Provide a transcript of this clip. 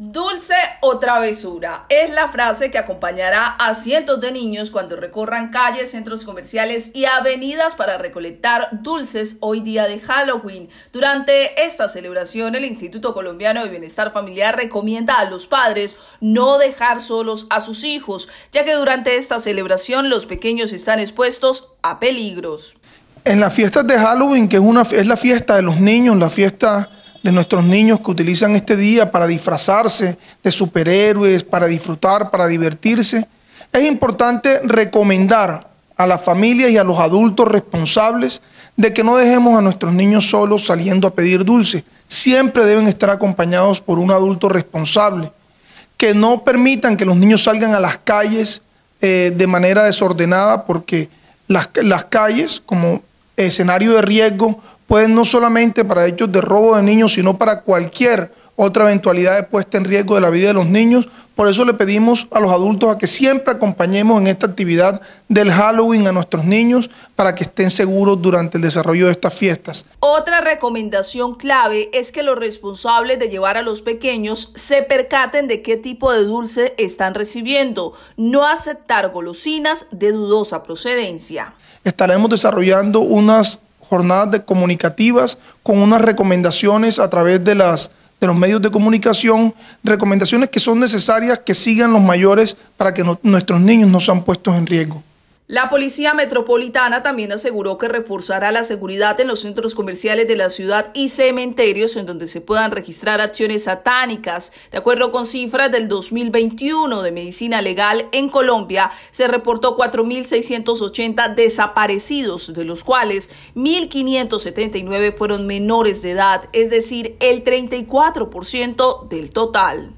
Dulce o travesura es la frase que acompañará a cientos de niños cuando recorran calles, centros comerciales y avenidas para recolectar dulces hoy día de Halloween. Durante esta celebración, el Instituto Colombiano de Bienestar Familiar recomienda a los padres no dejar solos a sus hijos, ya que durante esta celebración los pequeños están expuestos a peligros. En las fiestas de Halloween, que es, una, es la fiesta de los niños, la fiesta nuestros niños que utilizan este día para disfrazarse de superhéroes, para disfrutar, para divertirse, es importante recomendar a las familias y a los adultos responsables de que no dejemos a nuestros niños solos saliendo a pedir dulces. Siempre deben estar acompañados por un adulto responsable. Que no permitan que los niños salgan a las calles eh, de manera desordenada porque las, las calles como escenario de riesgo pues no solamente para hechos de robo de niños, sino para cualquier otra eventualidad de puesta en riesgo de la vida de los niños. Por eso le pedimos a los adultos a que siempre acompañemos en esta actividad del Halloween a nuestros niños para que estén seguros durante el desarrollo de estas fiestas. Otra recomendación clave es que los responsables de llevar a los pequeños se percaten de qué tipo de dulce están recibiendo, no aceptar golosinas de dudosa procedencia. Estaremos desarrollando unas jornadas comunicativas con unas recomendaciones a través de, las, de los medios de comunicación, recomendaciones que son necesarias que sigan los mayores para que nuestros niños no sean puestos en riesgo. La Policía Metropolitana también aseguró que reforzará la seguridad en los centros comerciales de la ciudad y cementerios en donde se puedan registrar acciones satánicas. De acuerdo con cifras del 2021 de medicina legal en Colombia, se reportó 4.680 desaparecidos, de los cuales 1.579 fueron menores de edad, es decir, el 34% del total.